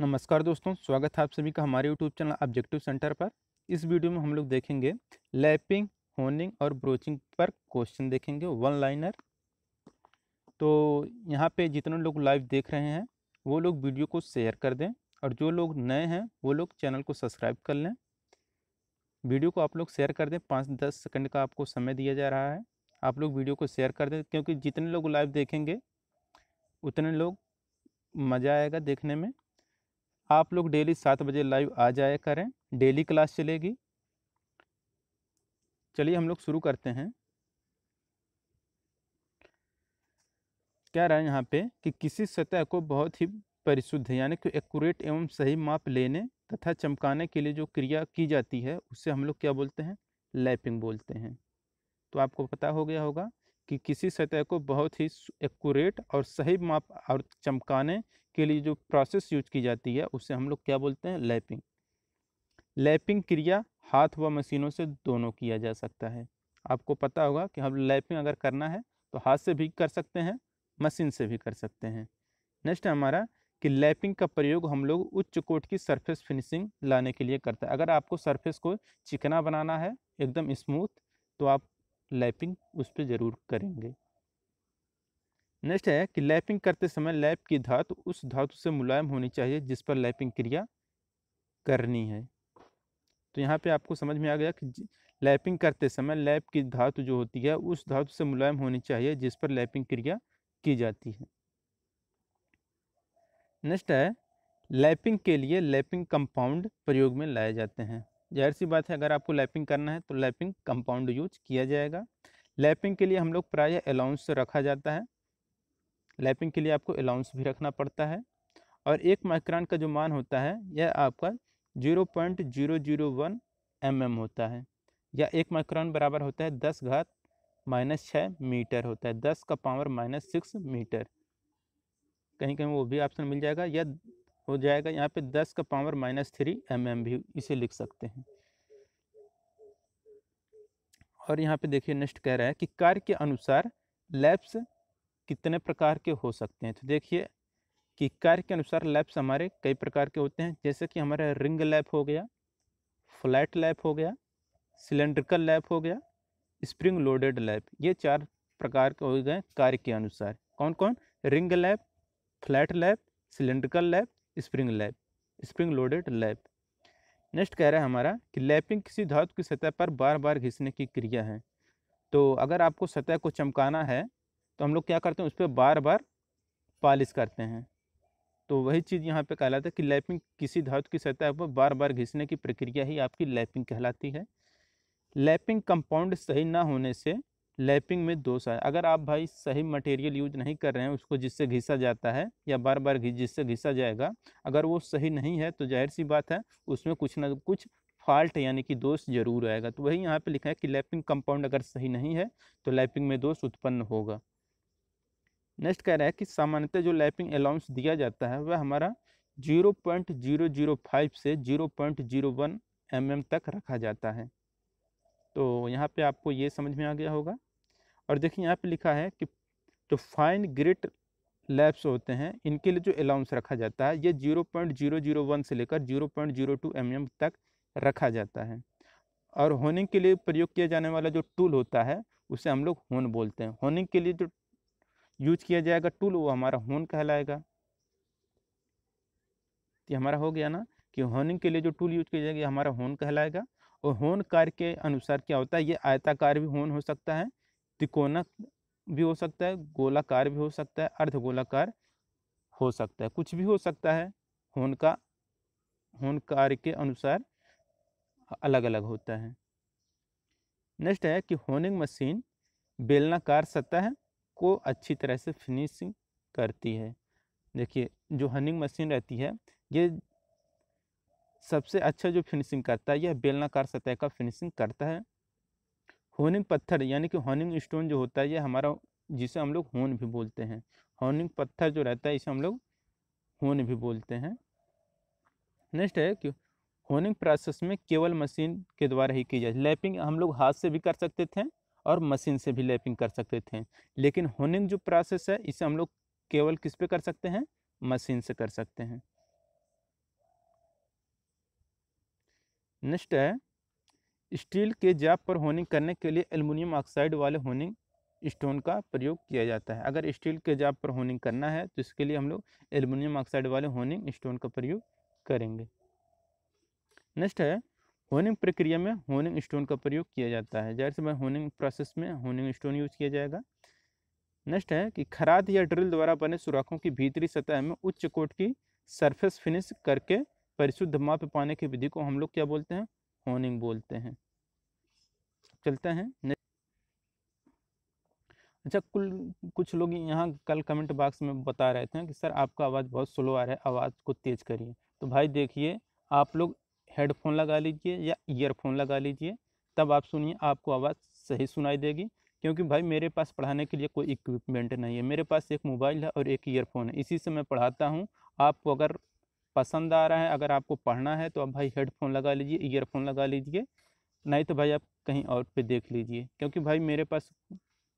नमस्कार दोस्तों स्वागत है आप सभी का हमारे यूट्यूब चैनल ऑब्जेक्टिव सेंटर पर इस वीडियो में हम लोग देखेंगे लैपिंग होनिंग और ब्रोचिंग पर क्वेश्चन देखेंगे वन लाइनर तो यहाँ पे जितने लोग लाइव देख रहे हैं वो लोग वीडियो को शेयर कर दें और जो लोग नए हैं वो लोग चैनल को सब्सक्राइब कर लें वीडियो को आप लोग शेयर कर दें पाँच दस सेकेंड का आपको समय दिया जा रहा है आप लोग वीडियो को शेयर कर दें क्योंकि जितने लोग लाइव देखेंगे उतने लोग मज़ा आएगा देखने में आप लोग डेली सात बजे लाइव आ जाया करें डेली क्लास चलेगी चलिए हम लोग शुरू करते हैं क्या रहा है यहाँ पे कि किसी सतह को बहुत ही परिशुद्ध यानी कि एक्यूरेट एवं सही माप लेने तथा चमकाने के लिए जो क्रिया की जाती है उससे हम लोग क्या बोलते हैं लैपिंग बोलते हैं तो आपको पता हो गया होगा कि किसी सतह को बहुत ही एक्यूरेट और सही माप और चमकाने के लिए जो प्रोसेस यूज की जाती है उसे हम लोग क्या बोलते हैं लैपिंग लैपिंग क्रिया हाथ व मशीनों से दोनों किया जा सकता है आपको पता होगा कि हम लैपिंग अगर करना है तो हाथ से भी कर सकते हैं मशीन से भी कर सकते हैं नेक्स्ट हमारा कि लैपिंग का प्रयोग हम लोग उच्च कोट की सरफेस फिनिशिंग लाने के लिए करते हैं अगर आपको सरफेस को चिकना बनाना है एकदम स्मूथ तो आप लैपिंग उस पर ज़रूर करेंगे नेक्स्ट है कि लैपिंग करते समय लैप की धातु उस धातु से मुलायम होनी चाहिए जिस पर लैपिंग क्रिया करनी है तो यहाँ पे आपको समझ में आ गया कि लैपिंग करते समय लैप की धातु जो होती है उस धातु से मुलायम होनी चाहिए जिस पर लैपिंग क्रिया की जाती है नेक्स्ट है लैपिंग के लिए लैपिंग कंपाउंड प्रयोग में लाए जाते हैं जाहिर सी बात है अगर आपको लैपिंग करना है तो लैपिंग कंपाउंड यूज किया जाएगा लैपिंग के लिए हम लोग प्राय अलाउंस रखा जाता है लैपिंग के लिए आपको अलाउंस भी रखना पड़ता है और एक माइक्रॉन का जो मान होता है यह आपका zero point zero zero one M M होता है या एक माइक्रॉन बराबर होता है दस घात माइनस छः मीटर होता है दस का पावर माइनस सिक्स मीटर कहीं कहीं वो भी ऑप्शन मिल जाएगा या हो जाएगा यहाँ पे दस का power minus three M M भी इसे लिख सकते हैं और यहाँ पे देखिए नेक्स्ट कह रहा है कि कार्य के अनुसार लैब्स कितने प्रकार के हो सकते हैं तो देखिए कि कार्य के अनुसार लैब्स हमारे कई प्रकार के होते हैं जैसे कि हमारा रिंग लैब हो गया फ्लैट लैब हो गया सिलेंड्रिकल लैब हो गया स्प्रिंग लोडेड लैब ये चार प्रकार के हो गए कार्य के अनुसार कौन कौन ring lap flat lap cylindrical lap spring lap spring loaded lap next कह रहा है हमारा कि लैपिंग किसी धातु की सतह पर बार बार घिसने की क्रिया है तो अगर आपको सतह को चमकाना है तो हम लोग क्या करते हैं उस पर बार बार पालिश करते हैं तो वही चीज़ यहाँ पे कहलाता है कि लैपिंग किसी धातु की सतह पर बार बार घिसने की प्रक्रिया ही आपकी लैपिंग कहलाती है लैपिंग कंपाउंड सही ना होने से लैपिंग में दोष आए अगर आप भाई सही मटेरियल यूज नहीं कर रहे हैं उसको जिससे घिसा जाता है या बार बार जिससे घिसा जाएगा अगर वो सही नहीं है तो जाहिर सी बात है उसमें कुछ ना कुछ फॉल्ट यानी कि दोष जरूर आएगा तो वही यहाँ पे लिखा है कि लैपिंग कंपाउंड अगर सही नहीं है तो लैपिंग में दोष उत्पन्न होगा नेक्स्ट कह रहा है कि सामान्यतः जो लैपिंग अलाउंस दिया जाता है वह हमारा zero point zero zero five से zero point zero one M M तक रखा जाता है तो यहाँ पे आपको ये समझ में आ गया होगा और देखिए यहाँ पे लिखा है कि जो फाइन ग्रिट लैब्स होते हैं इनके लिए जो अलाउंस रखा जाता है ये zero point zero zero one से लेकर zero point zero two M M तक रखा जाता है और होनिंग के लिए प्रयोग किया जाने वाला जो टूल होता है उसे हम लोग होन बोलते हैं होनिंग के लिए जो यूज किया जाएगा टूल वो हमारा होन कहलाएगा ये हमारा हो गया ना कि होनिंग के लिए जो टूल यूज किया जाएगा ये हमारा होन कहलाएगा और होन कार्य के अनुसार क्या होता है ये आयताकार भी होन हो सकता है त्रिकोणक भी हो सकता है गोलाकार भी हो सकता है अर्ध गोलाकार हो सकता है कुछ भी हो सकता है होन का होन कार्य के अनुसार अलग अलग होता है नेक्स्ट है कि होनिंग मशीन बेलनाकार सतह को अच्छी तरह से फिनिशिंग करती है देखिए जो हनिंग मशीन रहती है ये सबसे अच्छा जो फिनिशिंग करता है यह बेलनाकार सतह का फिनिशिंग करता है होनिंग पत्थर यानी कि होनिंग स्टोन जो होता है ये हमारा जिसे हम लोग होन भी बोलते हैं होनिंग पत्थर जो रहता है इसे हम लोग होन भी बोलते हैं नेक्स्ट है कि होनिंग प्रोसेस में केवल मशीन के द्वारा ही की जाए लैपिंग हम लोग हाथ से भी कर सकते थे और मशीन से भी लैपिंग कर सकते थे लेकिन होनिंग जो प्रोसेस है इसे हम लोग केवल किस पे कर सकते हैं मशीन से कर सकते हैं नेक्स्ट है स्टील के जाप पर होनिंग करने के लिए एल्युमिनियम ऑक्साइड वाले होनिंग स्टोन का प्रयोग किया जाता है अगर स्टील के जाप पर होनिंग करना है तो इसके लिए हम लोग एल्युमिनियम ऑक्साइड वाले होनिंग स्टोन का प्रयोग करेंगे नेक्स्ट है होनिंग प्रक्रिया में होनिंग स्टोन का प्रयोग किया जाता है जैसे मैं होनिंग प्रोसेस में होनिंग स्टोन यूज किया जाएगा नेक्स्ट है कि खराद या ड्रिल द्वारा बने सुराखों की भीतरी सतह में उच्च कोट की सरफेस फिनिश करके परिशुद्ध माप पाने की विधि को हम लोग क्या बोलते हैं होनिंग बोलते हैं चलते हैं अच्छा कुल कुछ लोग यहाँ कल कमेंट बॉक्स में बता रहे थे कि सर आपका आवाज़ बहुत स्लो आ रहा है आवाज़ को तेज़ करिए तो भाई देखिए आप लोग हेडफोन लगा लीजिए या ईयरफोन लगा लीजिए तब आप सुनिए आपको आवाज़ सही सुनाई देगी क्योंकि भाई मेरे पास पढ़ाने के लिए कोई इक्विपमेंट नहीं है मेरे पास एक मोबाइल है और एक ईयरफोन है इसी से मैं पढ़ाता हूँ आपको अगर पसंद आ रहा है अगर आपको पढ़ना है तो आप भाई हेडफोन लगा लीजिए ईयरफोन लगा लीजिए नहीं तो भाई आप कहीं और पे देख लीजिए क्योंकि भाई मेरे पास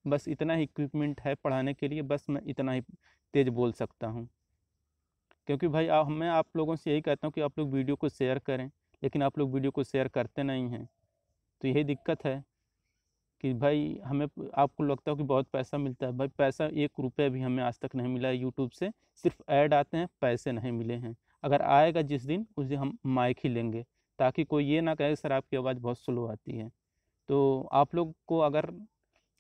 बस इतना ही इक्विपमेंट है पढ़ाने के लिए बस मैं इतना ही तेज़ बोल सकता हूँ क्योंकि भाई आ, मैं आप लोगों से यही कहता हूँ कि आप लोग वीडियो को शेयर करें लेकिन आप लोग वीडियो को शेयर करते नहीं हैं तो यही दिक्कत है कि भाई हमें आपको लगता हो कि बहुत पैसा मिलता है भाई पैसा एक रुपये भी हमें आज तक नहीं मिला है यूट्यूब से सिर्फ ऐड आते हैं पैसे नहीं मिले हैं अगर आएगा जिस दिन उस दिन हम माइक ही लेंगे ताकि कोई ये ना कहे सर आपकी आवाज़ बहुत स्लो आती है तो आप लोग को अगर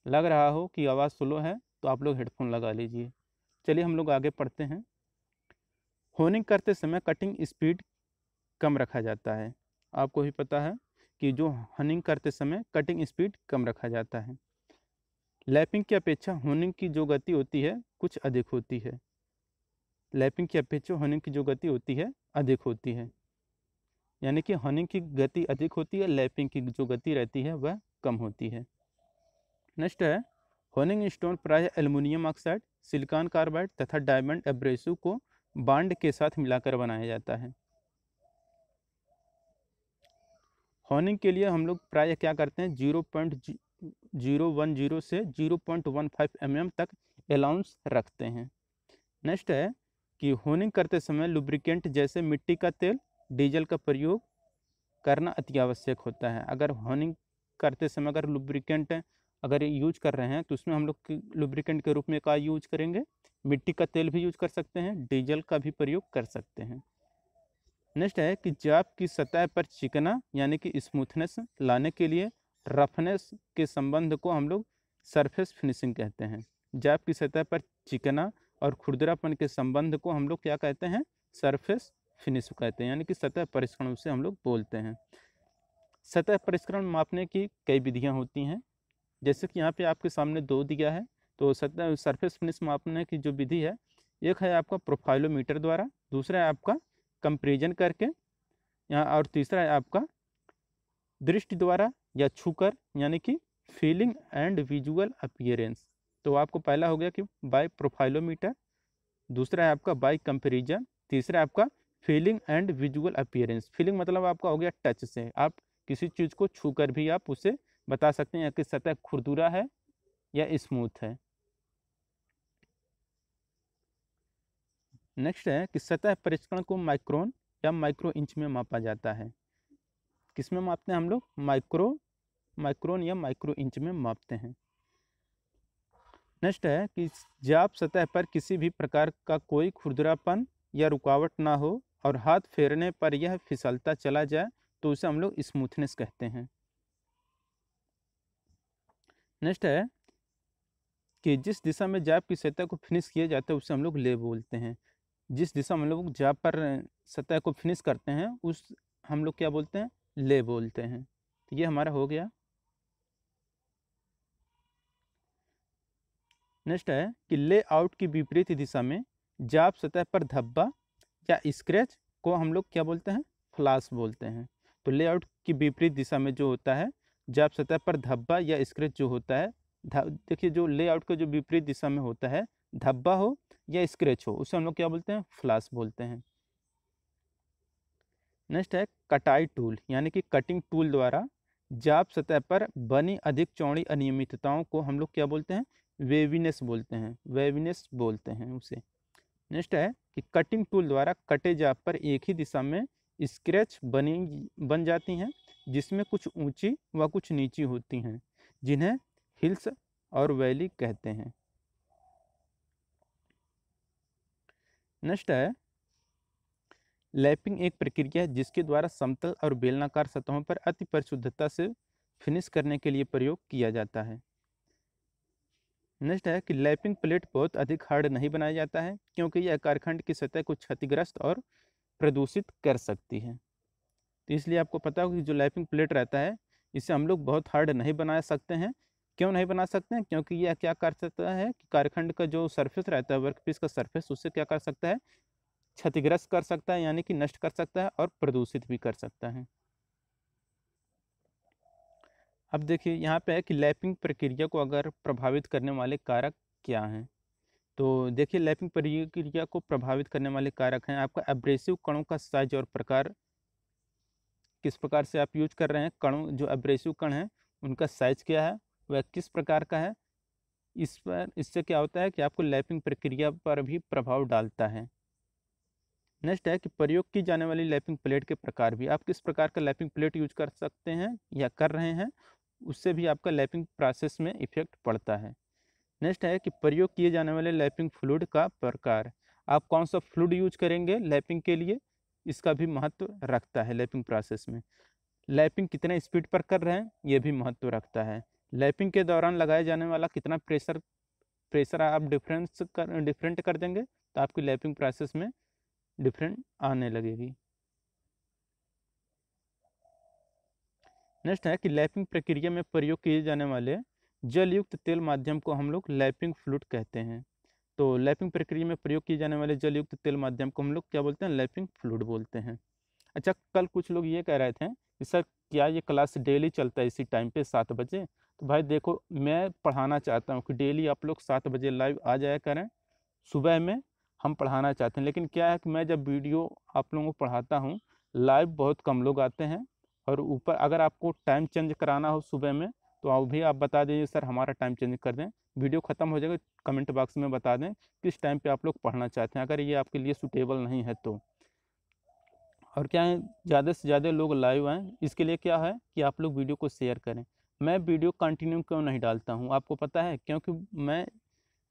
लग रहा हो कि आवाज़ स्लो है तो आप लोग हेडफोन लगा लीजिए चलिए हम लोग आगे पढ़ते हैं होनिंग करते समय कटिंग स्पीड कम रखा जाता है आपको भी पता है कि जो हनिंग करते समय कटिंग स्पीड कम रखा जाता है लैपिंग की अपेक्षा होनिंग की जो गति होती है कुछ अधिक होती है लैपिंग की अपेक्षा होनिंग की जो गति होती है अधिक होती है यानी कि हनिंग की गति अधिक होती है लैपिंग की जो गति रहती है वह कम होती है नेक्स्ट है होनिंग स्टोन प्राय एल्युमिनियम ऑक्साइड सिलिकॉन कार्बाइड तथा डायमंड एब्रेसिव को बांड के साथ मिलाकर बनाया जाता है होनिंग के लिए हम लोग प्राय क्या करते हैं zero point zero one zero से zero point one five M M तक अलाउंस रखते हैं नेक्स्ट है कि होनिंग करते समय लुब्रिकेंट जैसे मिट्टी का तेल डीजल का प्रयोग करना अति आवश्यक होता है अगर होनिंग करते समय अगर लुब्रिकेंट अगर यूज कर रहे हैं तो उसमें हम लोग लुब्रिकेंट के रूप में का यूज करेंगे मिट्टी का तेल भी यूज कर सकते हैं डीजल का भी प्रयोग कर सकते हैं नेक्स्ट है कि जाप की सतह पर चिकना यानी कि स्मूथनेस लाने के लिए रफनेस के संबंध को हम लोग सरफेस फिनिशिंग कहते हैं जाप की सतह पर चिकना और खुरदरापन के संबंध को हम लोग क्या कहते हैं सरफेस फिनिश कहते हैं यानी कि सतह परिष्करण उसे हम लोग बोलते हैं सतह परिष्करण मापने की कई विधियाँ होती हैं जैसे कि यहाँ पे आपके सामने दो दिया है तो सतह सरफेस फिनिश मापने की जो विधि है एक है आपका प्रोफाइलोमीटर द्वारा दूसरा है आपका कंपेरिजन करके यहाँ और तीसरा है आपका दृष्टि द्वारा या छूकर यानी कि फीलिंग एंड विजुअल अपियरेंस तो आपको पहला हो गया कि बाय प्रोफाइलोमीटर दूसरा है आपका बाय कंपेरिजन तीसरा आपका feeling and visual appearance feeling मतलब आपका हो गया टच से आप किसी चीज़ को छूकर भी आप उसे बता सकते हैं कि सतह खुरदुरा है या स्मूथ है नेक्स्ट है कि सतह परिष्करण को माइक्रोन या माइक्रो इंच में मापा जाता है किस में मापते हैं हम लोग माइक्रो माइक्रोन या माइक्रो इंच में मापते हैं नेक्स्ट है कि जाप सतह पर किसी भी प्रकार का कोई खुरदरापन या रुकावट ना हो और हाथ फेरने पर यह फिसलता चला जाए तो उसे हम लोग स्मूथनेस कहते हैं नेक्स्ट है कि जिस दिशा में जाप की सतह को फिनिश किया जाता है उसे हम लोग ले बोलते हैं जिस दिशा में लोग जा पर सतह को फिनिश करते हैं उस हम लोग क्या बोलते हैं ले बोलते हैं तो ये हमारा हो गया नेक्स्ट है कि ले आउट की विपरीत दिशा में जाप सतह पर धब्बा या स्क्रैच को हम लोग क्या बोलते हैं फ्लास बोलते हैं तो ले आउट की विपरीत दिशा में जो होता है जाप सतह पर धब्बा या स्क्रैच जो होता है देखिए जो लेआउट का जो विपरीत दिशा में होता है धब्बा हो या स्क्रेच हो उसे हम लोग क्या बोलते हैं फ्लास बोलते हैं नेक्स्ट है कटाई टूल यानी कि कटिंग टूल द्वारा जाप सतह पर बनी अधिक चौड़ी अनियमितताओं को हम लोग क्या बोलते हैं वेविनेस बोलते हैं वेविनेस बोलते हैं उसे नेक्स्ट है कि कटिंग टूल द्वारा कटे जाप पर एक ही दिशा में स्क्रैच बनी बन जाती हैं जिसमें कुछ ऊंची व कुछ नीची होती हैं जिन्हें हिल्स और वैली कहते हैं नेक्स्ट है लैपिंग एक प्रक्रिया है जिसके द्वारा समतल और बेलनाकार सतहों पर अति परिशुद्धता से फिनिश करने के लिए प्रयोग किया जाता है नेक्स्ट है कि लैपिंग प्लेट बहुत अधिक हार्ड नहीं बनाया जाता है क्योंकि यह कारखंड की सतह को क्षतिग्रस्त और प्रदूषित कर सकती है तो इसलिए आपको पता होगा कि जो लैपिंग प्लेट रहता है इसे हम लोग बहुत हार्ड नहीं बना सकते हैं क्यों नहीं बना सकते हैं क्योंकि यह क्या कर सकता है कि कारखंड का जो सरफेस रहता है वर्कपीस का सरफेस उससे क्या कर सकता है क्षतिग्रस्त कर सकता है यानी कि नष्ट कर सकता है और प्रदूषित भी कर सकता है अब देखिए यहाँ पे है कि लैपिंग प्रक्रिया को अगर प्रभावित करने वाले कारक क्या हैं तो देखिए लैपिंग प्रक्रिया को प्रभावित करने वाले कारक हैं आपका एब्रेसिव कणों का साइज और प्रकार किस प्रकार से आप यूज कर रहे हैं कणों जो एब्रेसिव कण हैं उनका साइज क्या है वह किस प्रकार का है इस पर इससे क्या होता है कि आपको लैपिंग प्रक्रिया पर भी प्रभाव डालता है नेक्स्ट है कि प्रयोग की जाने वाली लैपिंग प्लेट के प्रकार भी आप किस प्रकार का लैपिंग प्लेट यूज कर सकते हैं या कर रहे हैं उससे भी आपका लैपिंग प्रोसेस में इफेक्ट पड़ता है नेक्स्ट है कि प्रयोग किए जाने वाले लैपिंग फ्लूड का प्रकार आप कौन सा फ्लूड यूज करेंगे लैपिंग के लिए इसका भी महत्व रखता है लैपिंग प्रोसेस में लैपिंग कितने स्पीड पर कर रहे हैं यह भी महत्व रखता है लैपिंग के दौरान लगाया जाने वाला कितना प्रेशर प्रेशर आप डिफरेंस कर डिफरेंट कर देंगे तो आपकी लैपिंग प्रोसेस में डिफरेंट आने लगेगी नेक्स्ट है कि लैपिंग प्रक्रिया में प्रयोग किए जाने वाले जलयुक्त तेल माध्यम को हम लोग लैपिंग फ्लूट कहते हैं तो लैपिंग प्रक्रिया में प्रयोग किए जाने वाले जलयुक्त तेल माध्यम को हम लोग क्या बोलते हैं लैपिंग फ्लूट बोलते हैं अच्छा कल कुछ लोग ये कह रहे थे कि सर क्या ये क्लास डेली चलता है इसी टाइम पे सात बजे तो भाई देखो मैं पढ़ाना चाहता हूँ कि डेली आप लोग सात बजे लाइव आ जाया करें सुबह में हम पढ़ाना चाहते हैं लेकिन क्या है कि मैं जब वीडियो आप लोगों को पढ़ाता हूँ लाइव बहुत कम लोग आते हैं और ऊपर अगर आपको टाइम चेंज कराना हो सुबह में तो आप भी आप बता दें सर हमारा टाइम चेंज कर दें वीडियो ख़त्म हो जाएगा कमेंट बॉक्स में बता दें किस टाइम पे आप लोग पढ़ना चाहते हैं अगर ये आपके लिए सूटेबल नहीं है तो और क्या है ज़्यादा से ज़्यादा लोग लाइव आएँ इसके लिए क्या है कि आप लोग वीडियो को शेयर करें मैं वीडियो कंटिन्यू क्यों नहीं डालता हूँ आपको पता है क्योंकि मैं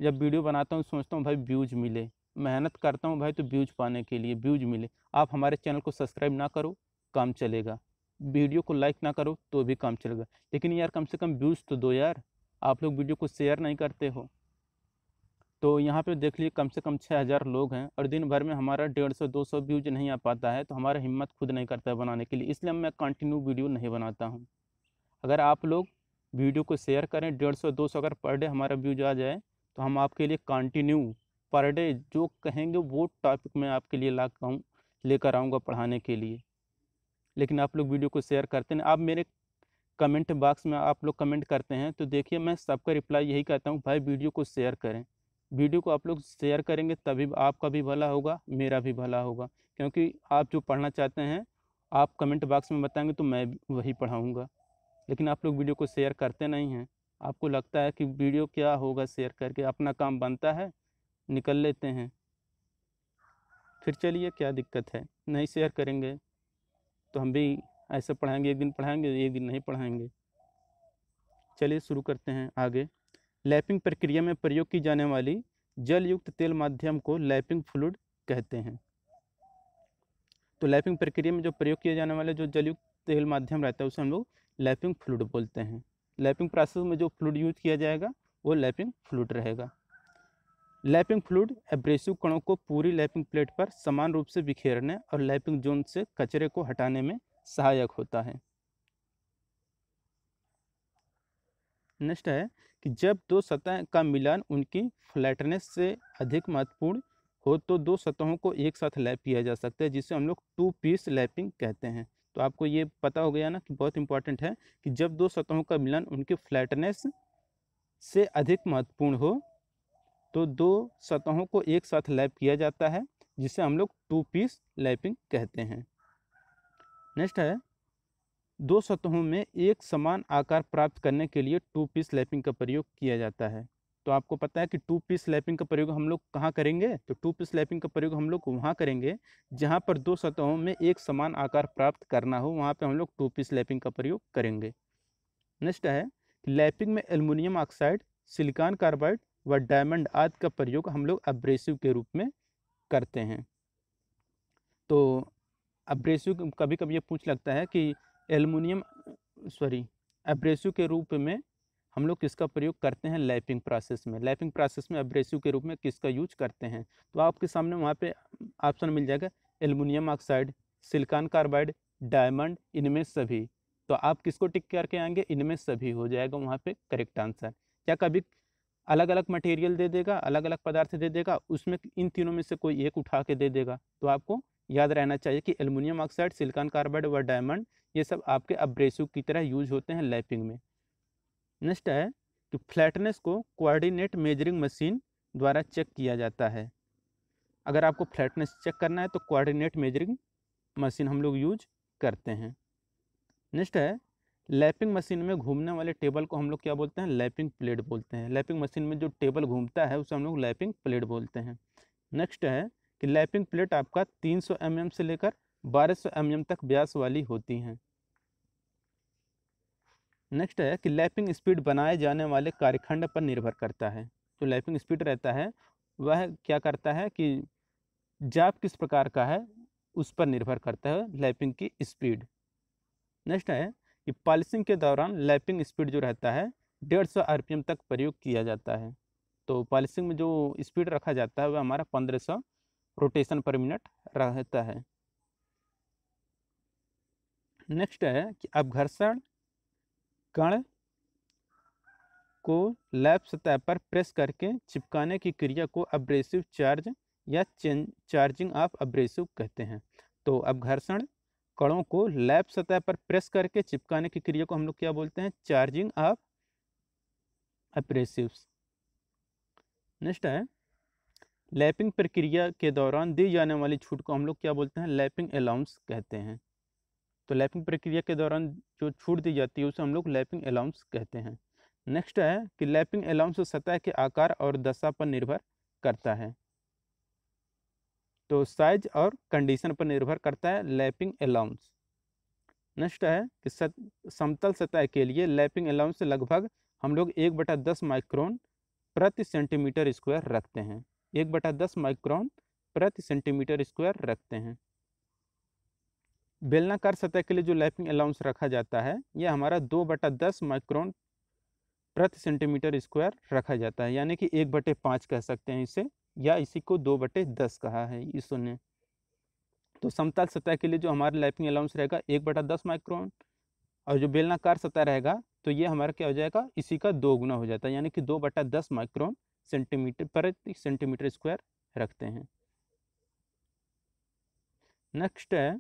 जब वीडियो बनाता हूँ सोचता हूँ भाई व्यूज मिले मेहनत करता हूँ भाई तो व्यूज पाने के लिए व्यूज मिले आप हमारे चैनल को सब्सक्राइब ना करो काम चलेगा वीडियो को लाइक ना करो तो भी काम चलेगा लेकिन यार कम से कम व्यूज़ तो दो यार आप लोग वीडियो को शेयर नहीं करते हो तो यहाँ पे देख लीजिए कम से कम छः हज़ार लोग हैं और दिन भर में हमारा डेढ़ सौ दो सौ व्यूज नहीं आ पाता है तो हमारा हिम्मत खुद नहीं करता है बनाने के लिए इसलिए मैं कंटिन्यू वीडियो नहीं बनाता हूँ अगर आप लोग वीडियो को शेयर करें डेढ़ सौ दो सौ अगर पर डे हमारा व्यूज आ जाए तो हम आपके लिए कंटिन्यू पर डे जो कहेंगे वो टॉपिक मैं आपके लिए ला कहूँ लेकर आऊँगा पढ़ाने के लिए लेकिन आप लोग वीडियो को शेयर करते हैं आप मेरे कमेंट बॉक्स में आप लोग कमेंट करते हैं तो देखिए मैं सबका रिप्लाई यही कहता हूँ भाई वीडियो को शेयर करें वीडियो को आप लोग शेयर करेंगे तभी आपका भी भला होगा मेरा भी भला होगा क्योंकि आप जो पढ़ना चाहते हैं आप कमेंट बॉक्स में बताएंगे तो मैं वही पढ़ाऊँगा लेकिन आप लोग वीडियो को शेयर करते नहीं हैं आपको लगता है कि वीडियो क्या होगा शेयर करके अपना काम बनता है निकल लेते हैं फिर चलिए क्या दिक्कत है नहीं शेयर करेंगे तो हम भी ऐसे पढ़ाएंगे एक दिन पढ़ाएंगे एक दिन नहीं पढ़ाएंगे चलिए शुरू करते हैं आगे लैपिंग प्रक्रिया में प्रयोग की जाने वाली जलयुक्त तेल माध्यम को लैपिंग फ्लूड कहते हैं तो लैपिंग प्रक्रिया में जो प्रयोग किए जाने वाले जो जलयुक्त तेल माध्यम रहता है उसे हम लोग लैपिंग फ्लूड बोलते हैं लैपिंग प्रोसेस में जो फ्लूड यूज किया जाएगा वो लैपिंग फ्लूड रहेगा लैपिंग फ्लूड एब्रेसिव कणों को पूरी लैपिंग प्लेट पर समान रूप से बिखेरने और लैपिंग जोन से कचरे को हटाने में सहायक होता है नेक्स्ट है कि जब दो सतह का मिलान उनकी फ्लैटनेस से अधिक महत्वपूर्ण हो तो दो सतहों को एक साथ लैप किया जा सकता है जिसे हम लोग टू पीस लैपिंग कहते हैं तो आपको ये पता हो गया ना कि बहुत इंपॉर्टेंट है कि जब दो सतहों का मिलन उनके फ्लैटनेस से अधिक महत्वपूर्ण हो तो दो सतहों को एक साथ लैप किया जाता है जिसे हम लोग टू पीस लैपिंग कहते हैं नेक्स्ट है दो सतहों में एक समान आकार प्राप्त करने के लिए टू पीस लैपिंग का प्रयोग किया जाता है तो आपको पता है कि टू पीस स्लैपिंग का प्रयोग हम लोग कहाँ करेंगे तो टू पीस स्लैपिंग का प्रयोग हम लोग वहाँ करेंगे जहाँ पर दो सतहों में एक समान आकार प्राप्त करना हो वहाँ पर हम लोग टू पीस स्लैपिंग का प्रयोग करेंगे नेक्स्ट है लैपिंग में एल्युमिनियम ऑक्साइड सिलिकॉन कार्बाइड व डायमंड आदि का प्रयोग हम लोग अब्रेसिव के रूप में करते हैं तो अब्रेसिव कभी कभी ये पूछ लगता है कि एलमिनियम सॉरी एब्रेसिव के रूप में हम लोग किसका प्रयोग करते हैं लैपिंग प्रोसेस में लैपिंग प्रोसेस में एब्रेसिव के रूप में किसका यूज करते हैं तो आपके सामने वहाँ पे ऑप्शन मिल जाएगा aluminium oxide silicon carbide diamond इनमें सभी तो आप किसको टिक करके आएंगे इनमें सभी हो जाएगा वहाँ पे करेक्ट आंसर या कभी अलग अलग मटेरियल दे देगा अलग अलग पदार्थ दे देगा उसमें इन तीनों में से कोई एक उठा के दे देगा तो आपको याद रहना चाहिए कि एलमिनियम ऑक्साइड सिलिकॉन कार्बाइड व डायमंड ये सब आपके अब्रेसिव की तरह यूज होते हैं लैपिंग में नेक्स्ट है कि फ्लैटनेस को कोऑर्डिनेट मेजरिंग मशीन द्वारा चेक किया जाता है अगर आपको फ्लैटनेस चेक करना है तो कोऑर्डिनेट मेजरिंग मशीन हम लोग यूज करते हैं नेक्स्ट है लैपिंग मशीन में घूमने वाले टेबल को हम लोग क्या बोलते हैं लैपिंग प्लेट बोलते हैं लैपिंग मशीन में जो टेबल घूमता है उसे हम लोग लैपिंग प्लेट बोलते हैं नेक्स्ट है कि लैपिंग प्लेट आपका 300 सौ mm से लेकर 1200 सौ mm तक ब्यास वाली होती हैं नेक्स्ट है कि लैपिंग स्पीड बनाए जाने वाले कार्यखंड पर निर्भर करता है जो तो लैपिंग स्पीड रहता है वह क्या करता है कि जाप किस प्रकार का है उस पर निर्भर करता है लैपिंग की स्पीड नेक्स्ट है कि पॉलिसिंग के दौरान लैपिंग स्पीड जो रहता है डेढ़ सौ आर तक प्रयोग किया जाता है तो पॉलिसिंग में जो स्पीड रखा जाता है वह हमारा पंद्रह सौ रोटेशन पर मिनट रहता है नेक्स्ट है कि अब घर्षण कण को लैब सतह पर प्रेस करके चिपकाने की क्रिया को अब्रेसिव चार्ज या चार्जिंग ऑफ अब्रेसिव कहते हैं तो अब घर्षण कणों को लैब सतह पर प्रेस करके चिपकाने की क्रिया को हम लोग क्या बोलते हैं चार्जिंग ऑफ अप्रेसिव नेक्स्ट है लैपिंग प्रक्रिया के दौरान दी जाने वाली छूट को हम लोग क्या बोलते हैं लैपिंग अलाउंस कहते हैं तो लैपिंग प्रक्रिया के दौरान जो छूट दी जाती है उसे हम लोग लैपिंग अलाउंस कहते हैं नेक्स्ट है कि लैपिंग अलाउंस सतह के आकार और दशा पर निर्भर करता है तो साइज और कंडीशन पर निर्भर करता है लैपिंग अलाउंस नेक्स्ट है कि सत, समतल सतह के लिए लैपिंग अलाउंस लगभग हम लोग एक बटा दस माइक्रोन प्रति सेंटीमीटर स्क्वायर रखते हैं एक बटा दस माइक्रोन प्रति सेंटीमीटर स्क्वायर रखते हैं बेलनाकार सतह के लिए जो लैपिंग अलाउंस रखा जाता है यह हमारा दो बटा दस माइक्रोन प्रति सेंटीमीटर स्क्वायर रखा जाता है यानी कि एक बटे पाँच कह सकते हैं इसे या इसी को दो बटे दस कहा है इस ने तो समतल सतह के लिए जो हमारा लैपिंग अलाउंस रहेगा एक बटा दस माइक्रोन और जो बेलनाकार सतह रहेगा तो ये हमारा क्या हो जाएगा इसी का दो गुना हो जाता है यानी कि दो बटा दस माइक्रोन सेंटीमीटर प्रति सेंटीमीटर स्क्वायर रखते हैं नेक्स्ट है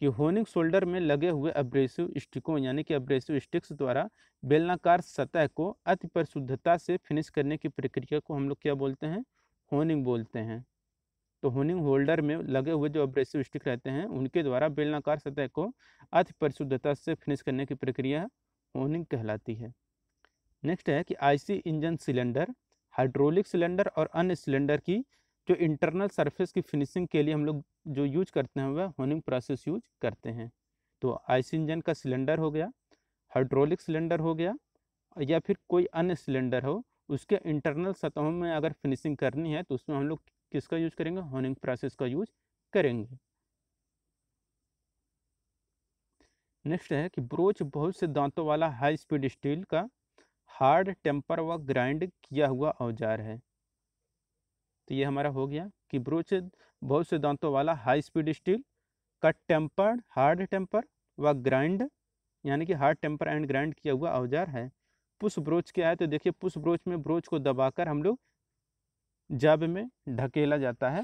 कि होनिंग शोल्डर में लगे हुए अब्रेसिव स्टिकों यानी कि अब्रेसिव स्टिक्स द्वारा बेलनाकार सतह को अति परिशुद्धता से फिनिश करने की प्रक्रिया को हम लोग क्या बोलते हैं होनिंग बोलते हैं तो होनिंग होल्डर में लगे हुए जो अब्रेसिव स्टिक रहते हैं उनके द्वारा बेलनाकार सतह को अति परिशुद्धता से फिनिश करने की प्रक्रिया होनिंग कहलाती है नेक्स्ट है कि IC engine cylinder hydraulic cylinder और अन्य सिलेंडर की जो इंटरनल सरफेस की फिनिशिंग के लिए हम लोग जो यूज करते हैं वह होनिंग प्रोसेस यूज करते हैं तो आइस इंजन का सिलेंडर हो गया हाइड्रोलिक सिलेंडर हो गया या फिर कोई अन्य सिलेंडर हो उसके इंटरनल सतहों में अगर फिनिशिंग करनी है तो उसमें हम लोग किसका यूज करेंगे होनिंग प्रोसेस का यूज करेंगे नेक्स्ट है कि ब्रोच बहुत से दांतों वाला हाई स्पीड स्टील का हार्ड टेम्पर व ग्राइंड किया हुआ औजार है तो ये हमारा हो गया कि ब्रोच बहुत से दांतों वाला high speed steel cut tempered hard temper व ग्राइंड यानी कि हार्ड टेम्पर एंड ग्राइंड किया हुआ औजार है पुश ब्रोच क्या है तो देखिए पुश ब्रोच में ब्रोच को दबाकर हम लोग जब में ढकेला जाता है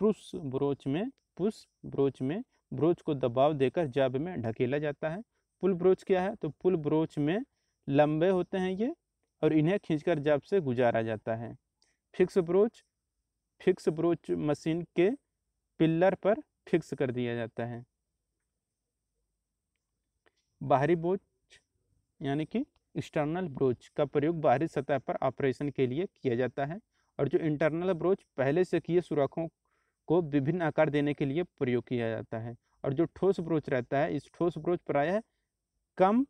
पुश ब्रोच में पुश ब्रोच में ब्रोच को दबाव देकर जब में ढकेला जाता है पुल ब्रोच क्या है तो पुल ब्रोच में लंबे होते हैं ये और इन्हें खींचकर जब से गुजारा जाता है fix broach fix broach machine के पिल्लर पर फिक्स कर दिया जाता है बाहरी ब्रोच यानी कि एक्सटर्नल ब्रोच का प्रयोग बाहरी सतह पर ऑपरेशन के लिए किया जाता है और जो इंटरनल ब्रोच पहले से किए सुराखों को विभिन्न आकार देने के लिए प्रयोग किया जाता है और जो ठोस ब्रोच रहता है इस ठोस ब्रोच प्रायः कम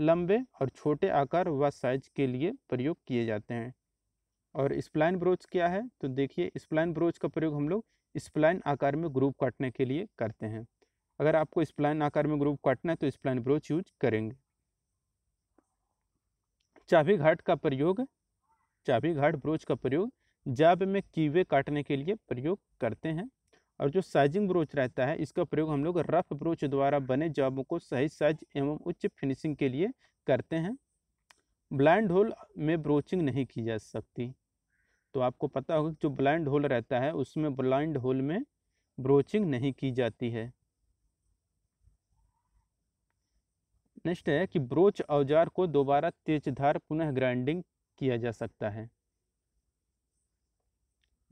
लंबे और छोटे आकार व साइज के लिए प्रयोग किए जाते हैं और स्प्लाइन ब्रोच क्या है तो देखिए स्प्लाइन ब्रोच का प्रयोग हम लोग स्प्लाइन आकार में ग्रुप काटने के लिए करते हैं अगर आपको स्प्लाइन आकार में ग्रुप काटना है तो स्प्लाइन ब्रोच यूज करेंगे चाबी घाट का प्रयोग चाबी घाट ब्रोच का प्रयोग जाब में कीवे काटने के लिए प्रयोग करते हैं और जो साइजिंग ब्रोच रहता है इसका प्रयोग हम लोग रफ ब्रोच द्वारा बने जाबों को सही साइज एवं उच्च फिनिशिंग के लिए करते हैं ब्लाइंड होल में ब्रोचिंग नहीं की जा सकती तो आपको पता होगा जो ब्लाइंड होल रहता है उसमें ब्लाइंड होल में ब्रोचिंग नहीं की जाती है नेक्स्ट है कि ब्रोच औजार को दोबारा तेज धार पुनः ग्राइंडिंग किया जा सकता है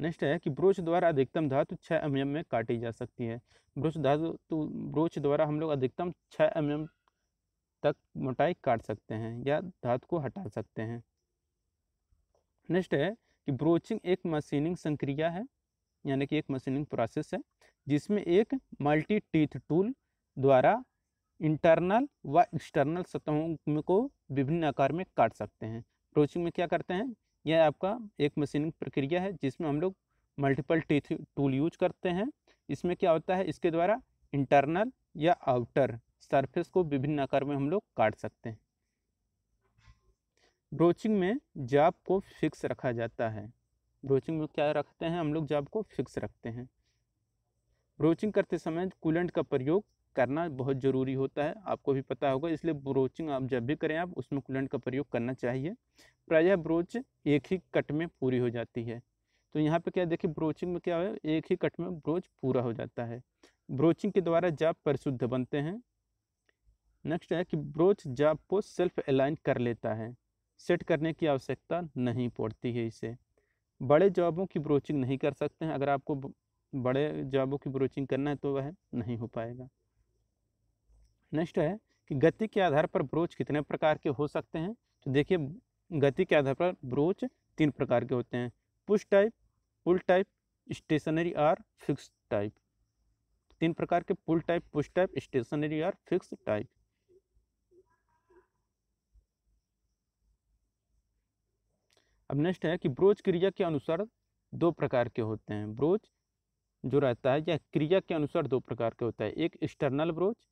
नेक्स्ट है कि ब्रोच द्वारा अधिकतम धातु छः एम एम में काटी जा सकती है ब्रोच धातु तो ब्रोच द्वारा हम लोग अधिकतम छः एम एम तक मोटाई काट सकते हैं या धातु को हटा सकते हैं नेक्स्ट है कि ब्रोचिंग एक मशीनिंग संक्रिया है यानी कि एक मशीनिंग प्रोसेस है जिसमें एक मल्टी टीथ टूल द्वारा इंटरनल व एक्सटर्नल सतहों को विभिन्न आकार में काट सकते हैं ब्रोचिंग में क्या करते हैं यह आपका एक मशीनिंग प्रक्रिया है जिसमें हम लोग मल्टीपल टीथ टूल यूज करते हैं इसमें क्या होता है इसके द्वारा इंटरनल या आउटर सरफेस को विभिन्न आकार में हम लोग काट सकते हैं ब्रोचिंग में जाप को फिक्स रखा जाता है ब्रोचिंग में क्या रखते हैं हम लोग जाप को फिक्स रखते हैं ब्रोचिंग करते समय कूलेंट का प्रयोग करना बहुत ज़रूरी होता है आपको भी पता होगा इसलिए ब्रोचिंग आप जब भी करें आप उसमें कूलेंट का प्रयोग करना चाहिए प्रायः ब्रोच एक ही कट में पूरी हो जाती है तो यहाँ पे क्या देखिए ब्रोचिंग में क्या है एक ही कट में ब्रोच पूरा हो जाता है ब्रोचिंग के द्वारा जाप परिशुद्ध बनते हैं नेक्स्ट है कि ब्रोच जाप को सेल्फ अलाइन कर लेता है सेट करने की आवश्यकता नहीं पड़ती है इसे बड़े जॉबों की ब्रोचिंग नहीं कर सकते हैं अगर आपको बड़े जॉबों की ब्रोचिंग करना है तो वह नहीं हो पाएगा नेक्स्ट है कि गति के आधार पर ब्रोच कितने प्रकार के हो सकते हैं तो देखिए गति के आधार पर ब्रोच तीन प्रकार के होते हैं push type pull type stationary और फिक्स टाइप तीन प्रकार के pull type push type stationary और फिक्स टाइप अब नेक्स्ट है कि ब्रोच क्रिया के अनुसार दो प्रकार के होते हैं ब्रोच जो रहता है या क्रिया के अनुसार दो प्रकार के होता है एक एक्सटर्नल ब्रोच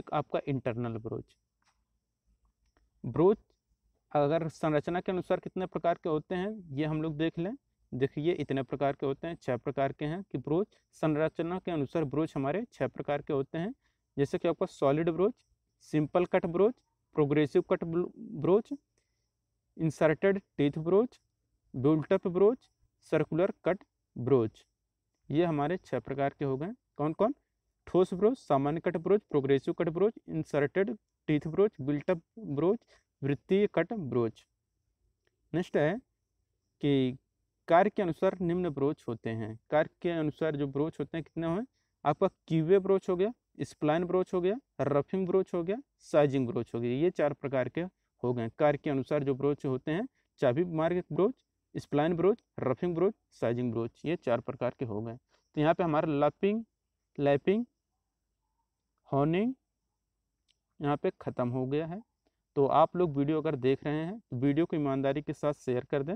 एक आपका इंटरनल ब्रोच ब्रोच अगर संरचना के अनुसार कितने प्रकार के होते हैं ये हम लोग देख लें देखिए इतने प्रकार के होते हैं छह प्रकार के हैं कि ब्रोच संरचना के अनुसार ब्रोच हमारे छह प्रकार के होते हैं जैसे कि आपका solid broach simple cut broach progressive cut broach inserted teeth broach डुलटप ब्रोच सर्कुलर कट ब्रोच ये हमारे छह प्रकार के हो गए कौन कौन ठोस ब्रोच सामान्य cut broach progressive cut broach inserted teeth broach built up broach वृत्तीय कट ब्रोच नेक्स्ट है कि कार्य के अनुसार निम्न ब्रोच होते हैं कार्य के अनुसार जो ब्रोच होते हैं कितने हैं आपका क्यूवे ब्रोच हो गया स्प्लाइन ब्रोच हो गया रफिंग ब्रोच हो गया साइजिंग ब्रोच हो गया ये चार प्रकार के हो गए कार्य के अनुसार जो ब्रोच होते हैं चाबी मार्ग broach spline broach roughing broach sizing broach ये चार प्रकार के हो गए तो यहाँ पे हमारा लपिंग लैपिंग हॉर्निंग यहाँ पे ख़त्म हो गया है तो आप लोग वीडियो अगर देख रहे हैं तो वीडियो को ईमानदारी के साथ शेयर कर दें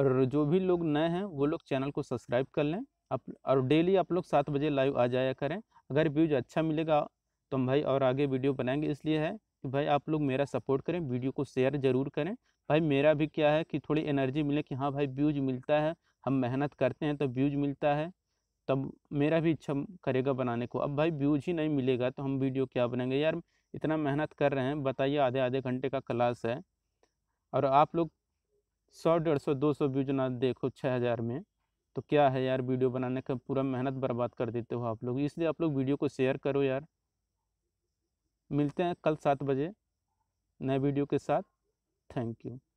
और जो भी लोग नए हैं वो लोग चैनल को सब्सक्राइब कर लें आप और डेली आप लोग सात बजे लाइव आ जाया करें अगर व्यूज अच्छा मिलेगा तो हम भाई और आगे वीडियो बनाएंगे इसलिए है कि भाई आप लोग मेरा सपोर्ट करें वीडियो को शेयर ज़रूर करें भाई मेरा भी क्या है कि थोड़ी एनर्जी मिले कि हाँ भाई व्यूज मिलता है हम मेहनत करते हैं तो व्यूज मिलता है तब मेरा भी इच्छा करेगा बनाने को अब भाई व्यूज ही नहीं मिलेगा तो हम वीडियो क्या बनाएंगे यार इतना मेहनत कर रहे हैं बताइए आधे आधे घंटे का क्लास है और आप लोग सौ डेढ़ सौ दो सौ व्यूज ना देखो छः हज़ार में तो क्या है यार वीडियो बनाने का पूरा मेहनत बर्बाद कर देते हो आप लोग इसलिए आप लोग वीडियो को शेयर करो यार मिलते हैं कल सात बजे नए वीडियो के साथ थैंक यू